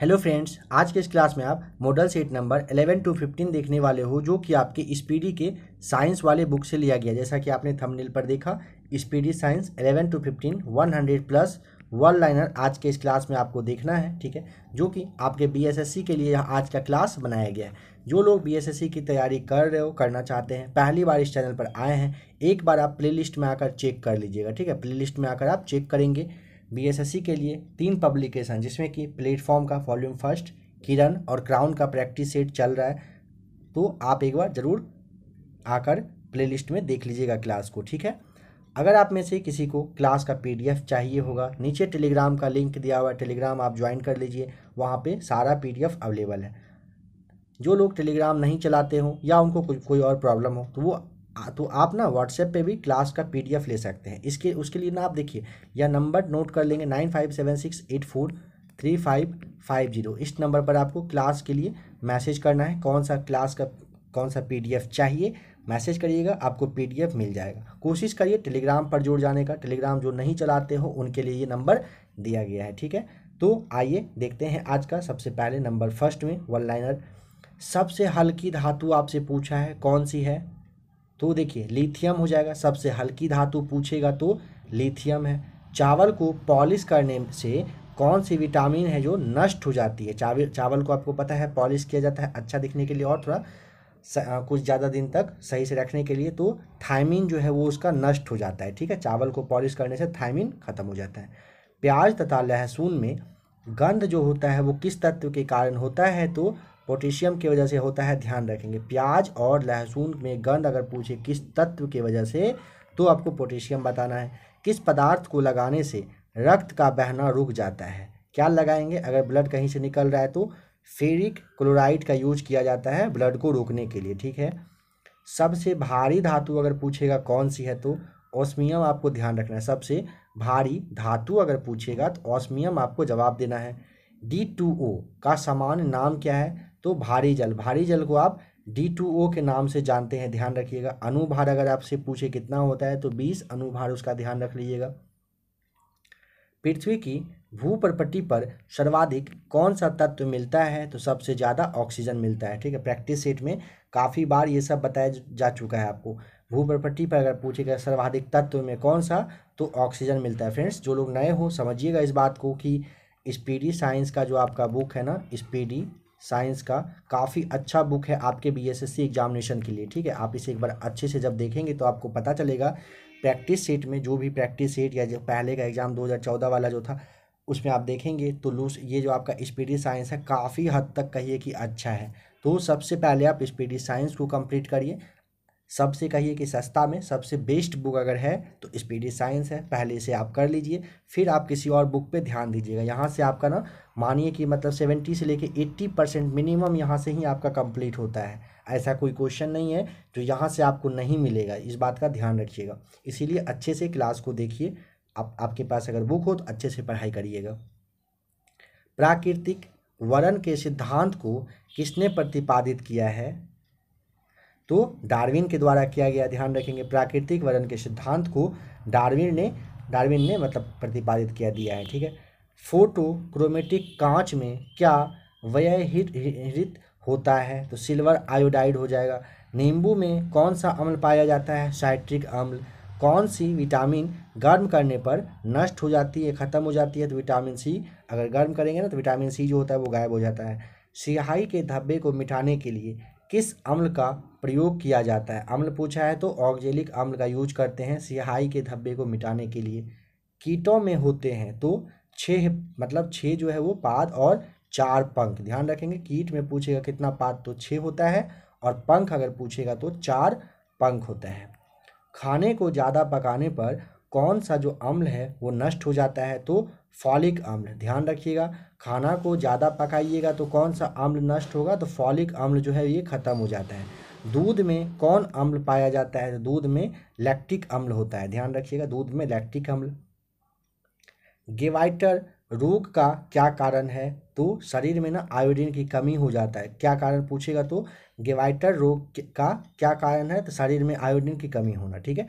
hello friends आज के इस क्लास में आप मॉडल सेट नंबर 11 टू 15 देखने वाले हो जो कि आपके स्पीडी के साइंस वाले बुक से लिया गया जैसा कि आपने थंबनेल पर देखा speedy science 11 to 15 100 plus one liner आज के इस क्लास में आपको देखना है ठीक है जो कि आपके बीएसएससी के लिए आज का क्लास बनाया गया है जो लोग बीएसएससी की तैयारी कर रहे हो करना चाहते हैं पहली बार इस चैनल पर आए हैं एक बार आप प्लेलिस्ट में आकर चेक कर लीजिएगा ठीक है प्लेलिस्ट में आकर आप चेक करेंगे बीएसएससी के लिए तीन पब्लिकेशन जिसमें कि प्लेटफॉर्म का वॉल्यूम फर्स्ट किरण और क्राउन का प्रैक्टिस सेट चल रहा है तो आप एक बार ज़रूर आकर प्लेलिस्ट में देख लीजिएगा क्लास को ठीक है अगर आप में से किसी को क्लास का पीडीएफ चाहिए होगा नीचे टेलीग्राम का लिंक दिया हुआ है टेलीग्राम आप ज्वाइन कर लीजिए वहाँ पे सारा पीडीएफ अवेलेबल है जो लोग टेलीग्राम नहीं चलाते हों या उनको कोई कोई और प्रॉब्लम हो तो वो तो आप ना व्हाट्सएप पे भी क्लास का पी ले सकते हैं इसके उसके लिए ना आप देखिए या नंबर नोट कर लेंगे nine five seven six eight four three five five zero इस नंबर पर आपको क्लास के लिए मैसेज करना है कौन सा क्लास का कौन सा पी चाहिए मैसेज करिएगा आपको पी मिल जाएगा कोशिश करिए टेलीग्राम पर जोड़ जाने का टेलीग्राम जो नहीं चलाते हो उनके लिए ये नंबर दिया गया है ठीक है तो आइए देखते हैं आज का सबसे पहले नंबर फर्स्ट में वन लाइनर सबसे हल्की धातु आपसे पूछा है कौन सी है तो देखिए लिथियम हो जाएगा सबसे हल्की धातु पूछेगा तो लिथियम है चावल को पॉलिश करने से कौन सी विटामिन है जो नष्ट हो जाती है चावल चावल को आपको पता है पॉलिश किया जाता है अच्छा दिखने के लिए और थोड़ा स, आ, कुछ ज़्यादा दिन तक सही से रखने के लिए तो थायमिन जो है वो उसका नष्ट हो जाता है ठीक है चावल को पॉलिश करने से थायमिन ख़त्म हो जाता है प्याज तथा लहसुन में गंध जो होता है वो किस तत्व के कारण होता है तो पोटेशियम की वजह से होता है ध्यान रखेंगे प्याज और लहसुन में गंध अगर पूछे किस तत्व की वजह से तो आपको पोटेशियम बताना है किस पदार्थ को लगाने से रक्त का बहना रुक जाता है क्या लगाएंगे अगर ब्लड कहीं से निकल रहा है तो फेरिक क्लोराइड का यूज किया जाता है ब्लड को रोकने के लिए ठीक है सबसे भारी धातु अगर पूछेगा कौन सी है तो ऑस्मियम आपको ध्यान रखना है सबसे भारी धातु अगर पूछेगा तो ऑस्मियम आपको जवाब देना है डी टू ओ का सामान्य नाम क्या है तो भारी जल भारी जल को आप डी टू ओ के नाम से जानते हैं ध्यान रखिएगा अनुभार अगर आपसे पूछे कितना होता है तो बीस अनुभार उसका ध्यान रख लीजिएगा पृथ्वी की भूपरपट्टी पर सर्वाधिक कौन सा तत्व मिलता है तो सबसे ज़्यादा ऑक्सीजन मिलता है ठीक है प्रैक्टिस सेट में काफ़ी बार ये सब बताया जा चुका है आपको भूपरपट्टी पर अगर पूछेगा सर्वाधिक तत्व में कौन सा तो ऑक्सीजन मिलता है फ्रेंड्स जो लोग नए हो समझिएगा इस बात को कि स्पीडी साइंस का जो आपका बुक है ना स्पीडी साइंस का काफ़ी अच्छा बुक है आपके बीएसएससी एग्जामिनेशन के लिए ठीक है आप इसे एक बार अच्छे से जब देखेंगे तो आपको पता चलेगा प्रैक्टिस सेट में जो भी प्रैक्टिस सेट या जो पहले का एग्ज़ाम 2014 वाला जो था उसमें आप देखेंगे तो लूस ये जो आपका स्पीडी साइंस है काफ़ी हद तक कहिए कि अच्छा है तो सबसे पहले आप स्पीडी साइंस को कंप्लीट करिए सबसे कहिए कि सस्ता में सबसे बेस्ट बुक अगर है तो स्पीडी साइंस है पहले इसे आप कर लीजिए फिर आप किसी और बुक पे ध्यान दीजिएगा यहाँ से आपका ना मानिए कि मतलब सेवेंटी से लेके एट्टी परसेंट मिनिमम यहाँ से ही आपका कंप्लीट होता है ऐसा कोई क्वेश्चन नहीं है जो यहाँ से आपको नहीं मिलेगा इस बात का ध्यान रखिएगा इसीलिए अच्छे से क्लास को देखिए आप आपके पास अगर बुक हो तो अच्छे से पढ़ाई करिएगा प्राकृतिक वरण के सिद्धांत को किसने प्रतिपादित किया है तो डार्विन के द्वारा किया गया ध्यान रखेंगे प्राकृतिक वजन के सिद्धांत को डार्विन ने डार्विन ने मतलब प्रतिपादित किया दिया है ठीक है फोटोक्रोमेटिक कांच में क्या व्यय हित होता है तो सिल्वर आयोडाइड हो जाएगा नींबू में कौन सा अम्ल पाया जाता है साइट्रिक अम्ल कौन सी विटामिन गर्म करने पर नष्ट हो जाती है ख़त्म हो जाती है तो विटामिन सी अगर गर्म करेंगे ना तो विटामिन सी जो होता है वो गायब हो जाता है सियाही के धब्बे को मिटाने के लिए किस अम्ल का प्रयोग किया जाता है अम्ल पूछा है तो ऑक्जेलिक अम्ल का यूज करते हैं सिहाई के धब्बे को मिटाने के लिए कीटों में होते हैं तो छः मतलब छः जो है वो पाद और चार पंख ध्यान रखेंगे कीट में पूछेगा कितना पाद तो छः होता है और पंख अगर पूछेगा तो चार पंख होता है खाने को ज़्यादा पकाने पर कौन सा जो अम्ल है वो नष्ट हो जाता है तो फॉलिक अम्ल ध्यान रखिएगा खाना को ज़्यादा पकाइएगा तो कौन सा अम्ल नष्ट होगा तो फॉलिक अम्ल जो है ये ख़त्म हो जाता है दूध में कौन अम्ल पाया जाता है तो दूध में लैक्टिक अम्ल होता है ध्यान रखिएगा दूध में लैक्टिक अम्ल गेवाइटर रोग का क्या कारण है तो शरीर में ना आयोडीन की कमी हो जाता है क्या कारण पूछेगा तो गेवाइटर रोग का क्या कारण है तो शरीर में आयोडीन की कमी होना ठीक है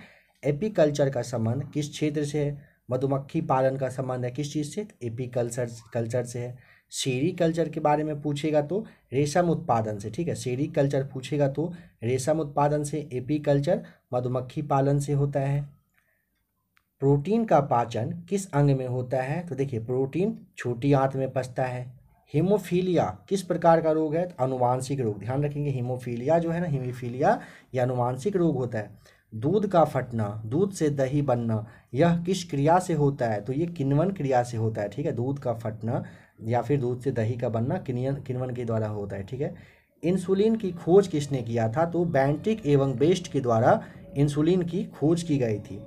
एपीकल्चर का संबंध किस क्षेत्र से है मधुमक्खी पालन का संबंध है किस चीज़ से एपी कल्चर कल्चर से है शेरी कल्चर के बारे में पूछेगा तो रेशम उत्पादन से ठीक है शेरी कल्चर पूछेगा तो रेशम उत्पादन से एपी कल्चर मधुमक्खी पालन से होता है प्रोटीन का पाचन किस अंग में होता है तो देखिए प्रोटीन छोटी आंत में पचता है हीमोफीलिया किस प्रकार का रोग है तो अनुवांशिक रोग ध्यान रखेंगे हीमोफीलिया जो है ना हीमोफीलिया या अनुवांशिक रोग होता है दूध का फटना दूध से दही बनना यह किस क्रिया से होता है तो ये किन्वन क्रिया से होता है ठीक है दूध का फटना या फिर दूध से दही का बनना किनियन किन्वन के द्वारा होता है ठीक है इंसुलिन की खोज किसने किया था तो बैंटिक एवं बेस्ट के द्वारा इंसुलिन की खोज की गई थी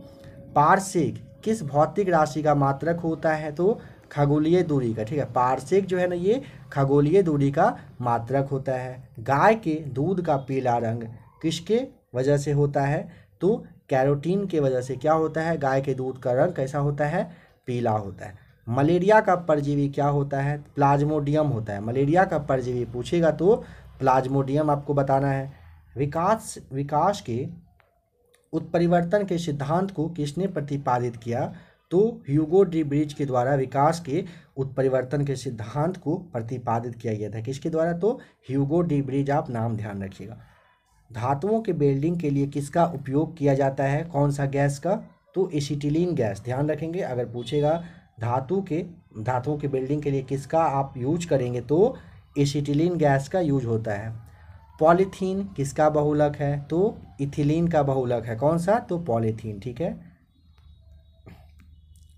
पार्सिक किस भौतिक राशि का मात्रक होता है तो खगोलीय दूरी का ठीक है पार्सिक जो है ना ये खगोलीय दूरी का मात्रक होता है गाय के दूध का पीला रंग किसके वजह से होता है तो कैरोटीन के वजह से क्या होता है गाय के दूध का रंग कैसा होता है पीला होता है मलेरिया का परजीवी क्या होता है प्लाज्मोडियम होता है मलेरिया का परजीवी पूछेगा तो प्लाज्मोडियम आपको बताना है विकास विकास के उत्परिवर्तन के सिद्धांत को किसने प्रतिपादित किया तो ह्यूगो डी ब्रिज के द्वारा विकास के उत्परिवर्तन के सिद्धांत को प्रतिपादित किया गया था किसके द्वारा तो ह्यूगो डी ब्रिज आप नाम ध्यान रखिएगा धातुओं के बेल्डिंग के लिए किसका उपयोग किया जाता है कौन सा गैस का तो एसिटिलीन गैस ध्यान रखेंगे अगर पूछेगा धातु के धातुओं के बेल्डिंग के लिए किसका आप यूज करेंगे तो एसिटिलीन गैस का यूज होता है पॉलीथीन किसका बहुलक है तो इथिलीन का बहुलक है कौन सा तो पॉलीथीन ठीक है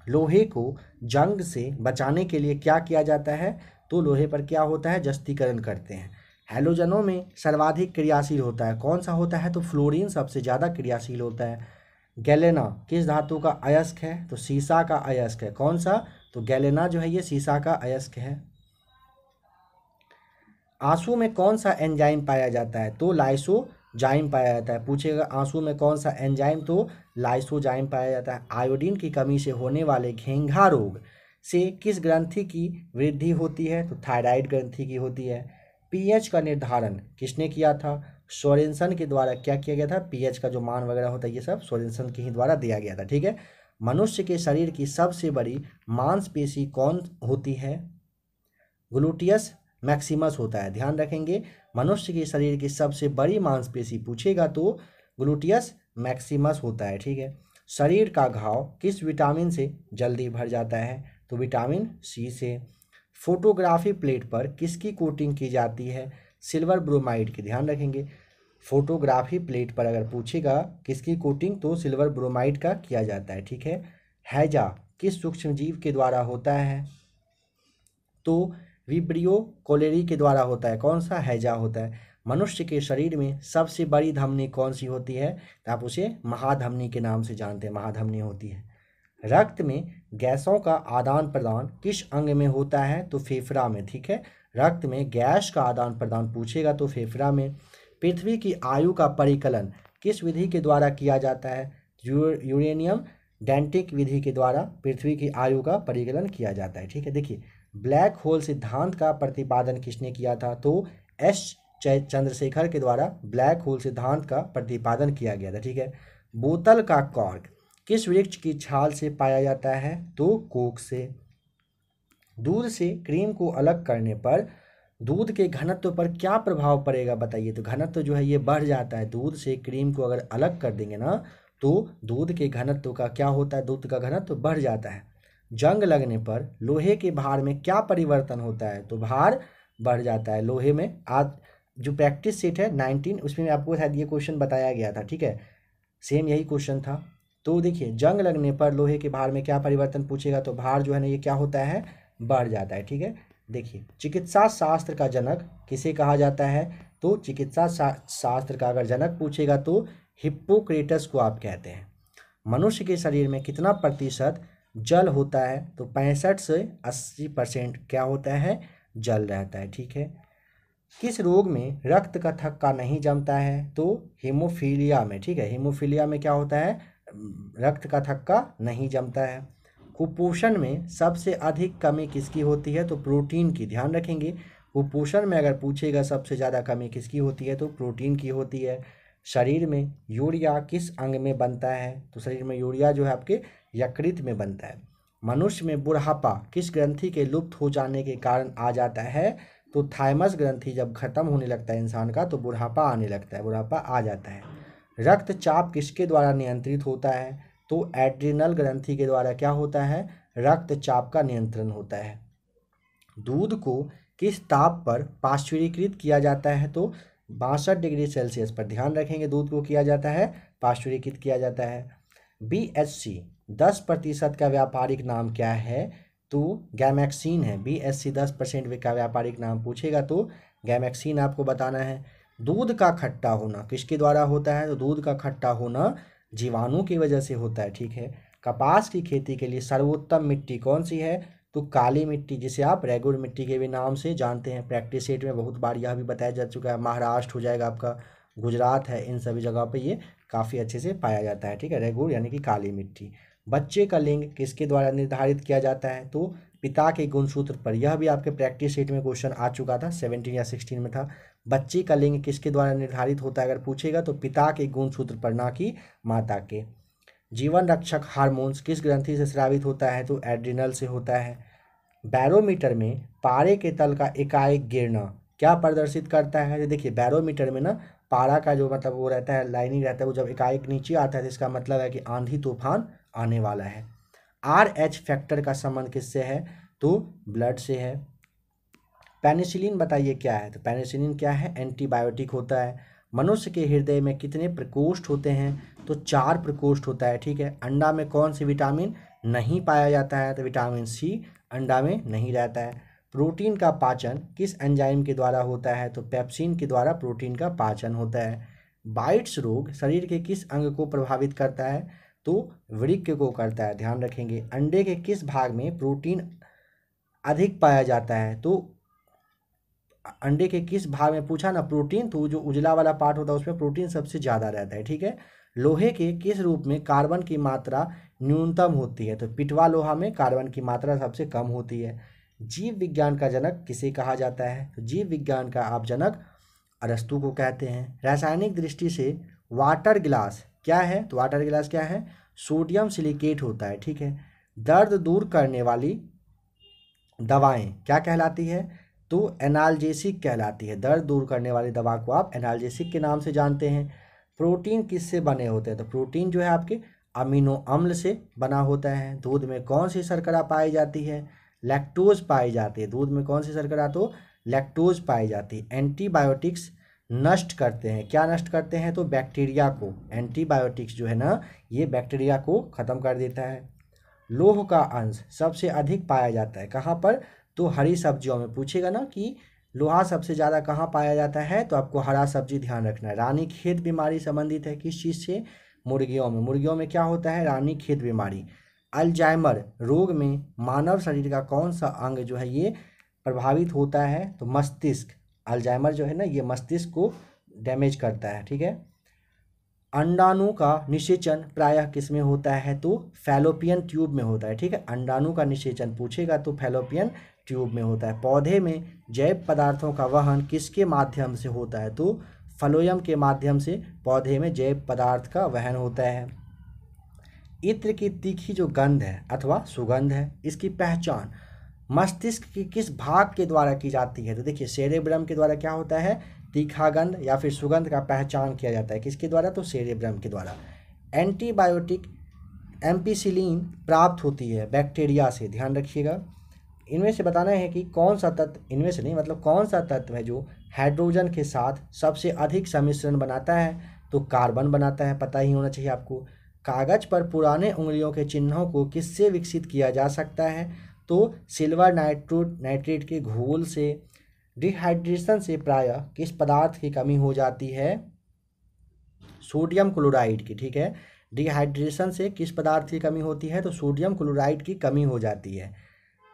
लोहे को जंग से बचाने के लिए क्या किया जाता है तो लोहे पर क्या होता है जस्तीकरण करते हैं हैलोजनों में सर्वाधिक क्रियाशील होता है कौन सा होता है तो फ्लोरीन सबसे ज़्यादा क्रियाशील होता है गैलेना किस धातु का अयस्क है तो सीसा का अयस्क है कौन सा तो गैलेना जो है ये सीसा का अयस्क है आंसू में कौन सा एंजाइम पाया जाता है तो लाइसो जाइम पाया जाता है पूछेगा आंसू में कौन सा एंजाइम तो लाइसोजाइम पाया जाता है आयोडीन की कमी से होने वाले घेंघा रोग से किस ग्रंथि की वृद्धि होती है तो थायराइड ग्रंथि की होती है पीएच का निर्धारण किसने किया था सोरेंसन के द्वारा क्या किया गया था पीएच का जो मान वगैरह होता है ये सब सोरेंसन के ही द्वारा दिया गया था ठीक है मनुष्य के शरीर की सबसे बड़ी मांसपेशी कौन होती है ग्लूटियस मैक्सिमस होता है ध्यान रखेंगे मनुष्य के शरीर की सबसे बड़ी मांसपेशी पूछेगा तो ग्लूटियस मैक्सिमस होता है ठीक है शरीर का घाव किस विटामिन से जल्दी भर जाता है तो विटामिन सी से फोटोग्राफी प्लेट पर किसकी कोटिंग की जाती है सिल्वर ब्रोमाइड की ध्यान रखेंगे फोटोग्राफी प्लेट पर अगर पूछेगा किसकी कोटिंग तो सिल्वर ब्रोमाइड का किया जाता है ठीक है हैजा किस सूक्ष्म जीव के द्वारा होता है तो विब्रियो कोलेरी के द्वारा होता है कौन सा हैजा होता है मनुष्य के शरीर में सबसे बड़ी धमनी कौन सी होती है तो आप उसे महाधमनी के नाम से जानते हैं महाधमनी होती है रक्त में गैसों का आदान प्रदान किस अंग में होता है तो फेफड़ा में ठीक है रक्त में गैस का आदान प्रदान पूछेगा तो फेफड़ा में पृथ्वी की आयु का परिकलन किस विधि के द्वारा किया जाता है यूरेनियम डेंटिक विधि के द्वारा पृथ्वी की आयु का परिकलन किया जाता है ठीक है देखिए ब्लैक होल सिद्धांत का प्रतिपादन किसने किया था तो एस चंद्रशेखर के द्वारा ब्लैक होल सिद्धांत का प्रतिपादन किया गया था ठीक है बोतल का कॉर्क किस वृक्ष की छाल से पाया जाता है तो कोक से दूध से क्रीम को अलग करने पर दूध के घनत्व पर क्या प्रभाव पड़ेगा बताइए तो घनत्व जो है ये बढ़ जाता है दूध से क्रीम को अगर अलग कर देंगे ना तो दूध के घनत्व का क्या होता है दूध का घनत्व बढ़ जाता है जंग लगने पर लोहे के भार में क्या परिवर्तन होता है तो भार बढ़ जाता है लोहे में आज जो प्रैक्टिस सेट है नाइनटीन उसमें आपको शायद ये क्वेश्चन बताया गया था ठीक है सेम यही क्वेश्चन था तो देखिए जंग लगने पर लोहे के भार में क्या परिवर्तन पूछेगा तो भार जो है ना ये क्या होता है बढ़ जाता है ठीक है देखिए चिकित्सा शास्त्र का जनक किसे कहा जाता है तो चिकित्सा शास्त्र का अगर जनक पूछेगा तो हिप्पोक्रेटस को आप कहते हैं मनुष्य के शरीर में कितना प्रतिशत जल होता है तो पैंसठ से अस्सी परसेंट क्या होता है जल रहता है ठीक है किस रोग में रक्त का थक्का नहीं जमता है तो हीमोफीलिया में ठीक है हीमोफीलिया में क्या होता है रक्त का थक्का नहीं जमता है कुपोषण में सबसे अधिक कमी किसकी होती है तो प्रोटीन की ध्यान रखेंगे कुपोषण में अगर पूछेगा सबसे ज़्यादा कमी किसकी होती है तो प्रोटीन की होती है शरीर में यूरिया किस अंग में बनता है तो शरीर में यूरिया जो है आपके यकृत में बनता है मनुष्य में बुढ़ापा किस ग्रंथि के लुप्त हो जाने के कारण आ जाता है तो थाइमस ग्रंथि जब खत्म होने लगता है इंसान का तो बुढ़ापा आने लगता है बुढ़ापा आ जाता है रक्तचाप किसके द्वारा नियंत्रित होता है तो एड्रिनल ग्रंथि के द्वारा क्या होता है रक्तचाप का नियंत्रण होता है दूध को किस ताप पर पाश्चुरीकृत किया जाता है तो बासठ डिग्री सेल्सियस पर ध्यान रखेंगे दूध को किया जाता है पाश्चुरीकृत किया जाता है बी एच सी दस प्रतिशत का व्यापारिक नाम क्या है तो गैमैक्सीन है बी एस सी दस परसेंट का व्यापारिक नाम पूछेगा तो गैमैक्सीन आपको बताना है दूध का खट्टा होना किसके द्वारा होता है तो दूध का खट्टा होना जीवाणु की वजह से होता है ठीक है कपास की खेती के लिए सर्वोत्तम मिट्टी कौन सी है तो काली मिट्टी जिसे आप रेगुड़ मिट्टी के भी नाम से जानते हैं प्रैक्टिस सेट में बहुत बार यह भी बताया जा चुका है महाराष्ट्र हो जाएगा आपका गुजरात है इन सभी जगहों पर ये काफ़ी अच्छे से पाया जाता है ठीक है रेगुड़ यानी कि काली मिट्टी बच्चे का लिंग किसके द्वारा निर्धारित किया जाता है तो पिता के गुणसूत्र पर यह भी आपके प्रैक्टिस सीट में क्वेश्चन आ चुका था सेवनटीन या सिक्सटीन में था बच्चे का लिंग किसके द्वारा निर्धारित होता है अगर पूछेगा तो पिता के गुणसूत्र पर ना कि माता के जीवन रक्षक हार्मोन्स किस ग्रंथि से स्रावित होता है तो एड्रिनल से होता है बैरोमीटर में पारे के तल का एकाएक गिरना क्या प्रदर्शित करता है देखिए बैरोमीटर में ना पारा का जो मतलब वो रहता है लाइनिंग रहता है वो जब एकाएक नीचे आता है तो इसका मतलब है कि आंधी तूफान आने वाला है आर एच फैक्टर का संबंध किससे है तो ब्लड से है पेनिसिलिन बताइए क्या है तो पेनिसिलिन क्या है एंटीबायोटिक होता है मनुष्य के हृदय में कितने प्रकोष्ठ होते हैं तो चार प्रकोष्ठ होता है ठीक है अंडा में कौन सी विटामिन नहीं पाया जाता है तो विटामिन सी अंडा में नहीं रहता है प्रोटीन का पाचन किस एंजाइम के द्वारा होता है तो पेप्सिन के द्वारा प्रोटीन का पाचन होता है बाइट्स रोग शरीर के किस अंग को प्रभावित करता है तो वृक्क को करता है ध्यान रखेंगे अंडे के किस भाग में प्रोटीन अधिक पाया जाता है तो अंडे के किस भाग में पूछा ना प्रोटीन तो जो उजला वाला पार्ट होता है उसमें प्रोटीन सबसे ज़्यादा रहता है ठीक है लोहे के किस रूप में कार्बन की मात्रा न्यूनतम होती है तो पिटवा लोहा में कार्बन की मात्रा सबसे कम होती है जीव विज्ञान का जनक किसे कहा जाता है तो जीव विज्ञान का आप जनक अरस्तु को कहते हैं रासायनिक दृष्टि से वाटर गिलास क्या है तो वाटर गिलास क्या है सोडियम सिलिकेट होता है ठीक है दर्द दूर करने वाली दवाएं क्या कहलाती है तो एनाल्जेसिक कहलाती है दर्द दूर करने वाली दवा को आप एनाल्जेसिक के नाम से जानते हैं प्रोटीन किससे बने होते हैं तो प्रोटीन जो है आपके अमीनो अम्ल से बना होता है दूध में कौन सी शर्करा पाई जाती है लैक्टोज पाई जाती है दूध में कौन सी शर्करा तो लैक्टोज पाई जाती है एंटीबायोटिक्स नष्ट करते हैं क्या नष्ट करते हैं तो बैक्टीरिया को एंटीबायोटिक्स जो है ना ये बैक्टीरिया को ख़त्म कर देता है लोह का अंश सबसे अधिक पाया जाता है कहाँ पर तो हरी सब्जियों में पूछेगा ना कि लोहा सबसे ज़्यादा कहाँ पाया जाता है तो आपको हरा सब्जी ध्यान रखना है रानी खेत बीमारी संबंधित है किस चीज़ से मुर्गियों में मुर्गियों में क्या होता है रानी खेत बीमारी अल्जाइमर रोग में मानव शरीर का कौन सा अंग जो है ये प्रभावित होता है तो मस्तिष्क अल्जाइमर जो है ना ये मस्तिष्क को डैमेज करता है ठीक है अंडाणु का निषेचन प्रायः किस में होता है तो फैलोपियन ट्यूब में होता है ठीक है अंडाणु का निषेचन पूछेगा तो फैलोपियन ट्यूब में होता है पौधे में जैव पदार्थों का वहन किसके माध्यम से होता है तो फलोयम के माध्यम से पौधे में जैव पदार्थ का वहन होता है इत्र की तीखी जो गंध है अथवा सुगंध है इसकी पहचान मस्तिष्क की किस भाग के द्वारा की जाती है तो देखिए सेरेब्रम के द्वारा क्या होता है तीखा गंध या फिर सुगंध का पहचान किया जाता है किसके द्वारा तो सेरेब्रम के द्वारा एंटीबायोटिक एम्पीसिलीन प्राप्त होती है बैक्टीरिया से ध्यान रखिएगा इनमें से बताना है कि कौन सा तत्व इनमें से नहीं मतलब कौन सा तत्व है जो हाइड्रोजन के साथ सबसे अधिक सम्मिश्रण बनाता है तो कार्बन बनाता है पता ही होना चाहिए आपको कागज पर पुराने उंगलियों के चिन्हों को किससे विकसित किया जा सकता है तो सिल्वर नाइट्रोट नाइट्रेट के घोल से डिहाइड्रेशन से प्रायः किस पदार्थ की कमी हो जाती है सोडियम क्लोराइड की ठीक है डिहाइड्रेशन से किस पदार्थ की कमी होती है तो सोडियम क्लोराइड की कमी हो जाती है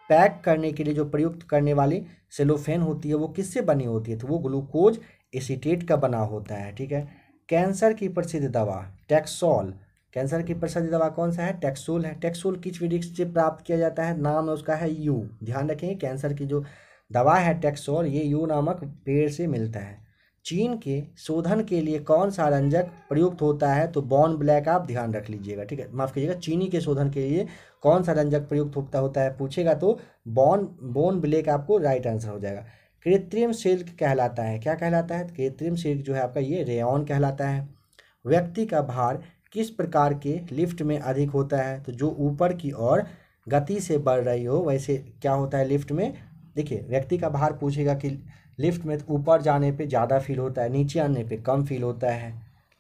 पैक करने के लिए जो प्रयुक्त करने वाली सेलोफेन होती है वो किससे बनी होती है तो वो ग्लूकोज एसीटेट का बना होता है ठीक है कैंसर की प्रसिद्ध दवा टैक्सॉल कैंसर की प्रसिद्ध दवा कौन सा है टेक्सूल है टैक्सूल किस वृक्ष से प्राप्त किया जाता है नाम उसका है यू ध्यान रखेंगे कैंसर की जो दवा है टेक्सोल ये यू नामक पेड़ से मिलता है चीन के शोधन के लिए कौन सा रंजक प्रयुक्त होता है तो बॉन ब्लैक आप ध्यान रख लीजिएगा ठीक है माफ़ कीजिएगा चीनी के शोधन के लिए कौन सा रंजक प्रयुक्त होता होता है पूछेगा तो बॉन बोन ब्लैक आपको राइट आंसर हो जाएगा कृत्रिम सिल्क कहलाता है क्या कहलाता है कृत्रिम सिल्क जो है आपका ये रेयन कहलाता है व्यक्ति का भार किस प्रकार के लिफ्ट में अधिक होता है तो जो ऊपर की ओर गति से बढ़ रही हो वैसे क्या होता है लिफ्ट में देखिए व्यक्ति का भार पूछेगा कि लिफ्ट में ऊपर जाने पे ज़्यादा फील होता है नीचे आने पे कम फील होता है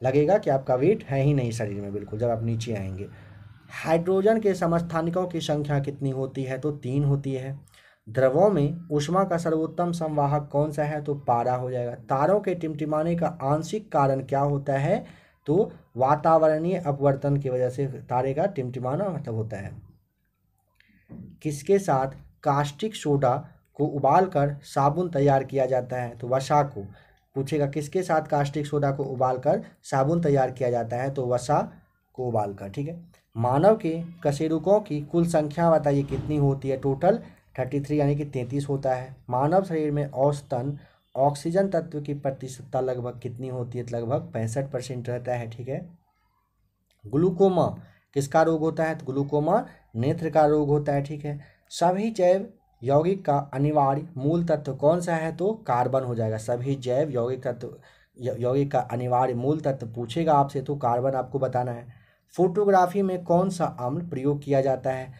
लगेगा कि आपका वेट है ही नहीं शरीर में बिल्कुल जब आप नीचे आएंगे हाइड्रोजन के समस्थानिकों की संख्या कितनी होती है तो तीन होती है द्रवों में ऊष्मा का सर्वोत्तम संवाहक कौन सा है तो पारा हो जाएगा तारों के टिमटिमाने का आंशिक कारण क्या होता है तो वातावरणीय अपवर्तन की वजह से तारे का टिमटिमाना मतलब होता है किसके साथ कास्टिक सोडा को उबालकर साबुन तैयार किया जाता है तो वसा को पूछेगा किसके साथ कास्टिक सोडा को उबालकर साबुन तैयार किया जाता है तो वसा को उबालकर ठीक है मानव के कशेरुकों की कुल संख्या बताइए कितनी होती है टोटल थर्टी थ्री यानी कि तैंतीस होता है मानव शरीर में औसतन ऑक्सीजन तत्व की प्रतिशतता लगभग कितनी होती है तो लगभग पैंसठ परसेंट रहता है ठीक है ग्लूकोमा किसका रोग होता है तो ग्लूकोमा नेत्र का रोग होता है ठीक है सभी जैव यौगिक का अनिवार्य मूल तत्व कौन सा है तो कार्बन हो जाएगा सभी जैव यौगिक तत्व यौगिक का अनिवार्य मूल तत्व पूछेगा आपसे तो कार्बन आपको बताना है फोटोग्राफी में कौन सा अम्ल प्रयोग किया जाता है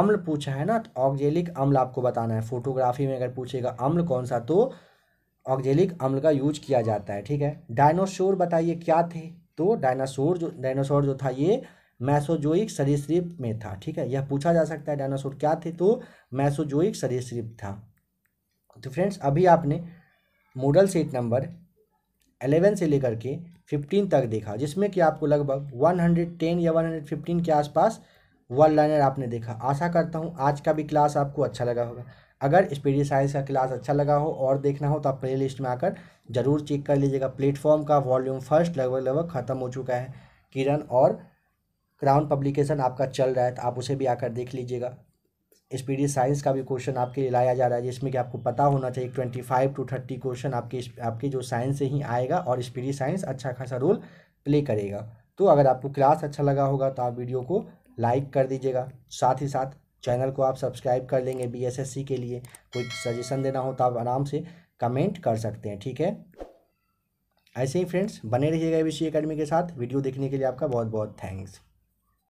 अम्ल पूछा है ना तो ऑक्जेलिक अम्ल आपको बताना है फोटोग्राफी में अगर पूछेगा अम्ल कौन सा तो ऑक्जेलिक अम्ल का यूज किया जाता है ठीक है डायनासोर बताइए क्या थे तो डायनासोर जो डायनासोर जो था ये मैसोजोइक सरीसृप में था ठीक है यह पूछा जा सकता है डायनासोर क्या थे तो मैसोजोइक सरीसृप था तो फ्रेंड्स अभी आपने मॉडल सेट नंबर एलेवन से लेकर के फिफ्टीन तक देखा जिसमें कि आपको लगभग वन हंड्रेड टेन या वन हंड्रेड फिफ्टीन के आसपास वन लाइनर आपने देखा आशा करता हूँ आज का भी क्लास आपको अच्छा लगा होगा अगर स्पीडी साइंस का क्लास अच्छा लगा हो और देखना हो तो आप प्ले लिस्ट में आकर ज़रूर चेक कर लीजिएगा प्लेटफॉर्म का वॉल्यूम फर्स्ट लगभग लगभग ख़त्म हो चुका है किरण और क्राउन पब्लिकेशन आपका चल रहा है तो आप उसे भी आकर देख लीजिएगा स्पीडी साइंस का भी क्वेश्चन आपके लिए लाया जा रहा है जिसमें कि आपको पता होना चाहिए twenty five to thirty question आपके आपके जो साइंस से ही आएगा और स्पीडी साइंस अच्छा खासा रोल प्ले करेगा तो अगर आपको क्लास अच्छा लगा होगा तो आप वीडियो को लाइक कर दीजिएगा साथ ही साथ चैनल को आप सब्सक्राइब कर लेंगे बीएसएससी के लिए कोई सजेशन देना हो तो आप आराम से कमेंट कर सकते हैं ठीक है ऐसे ही फ्रेंड्स बने रहिएगा ए बी अकेडमी के साथ वीडियो देखने के लिए आपका बहुत बहुत थैंक्स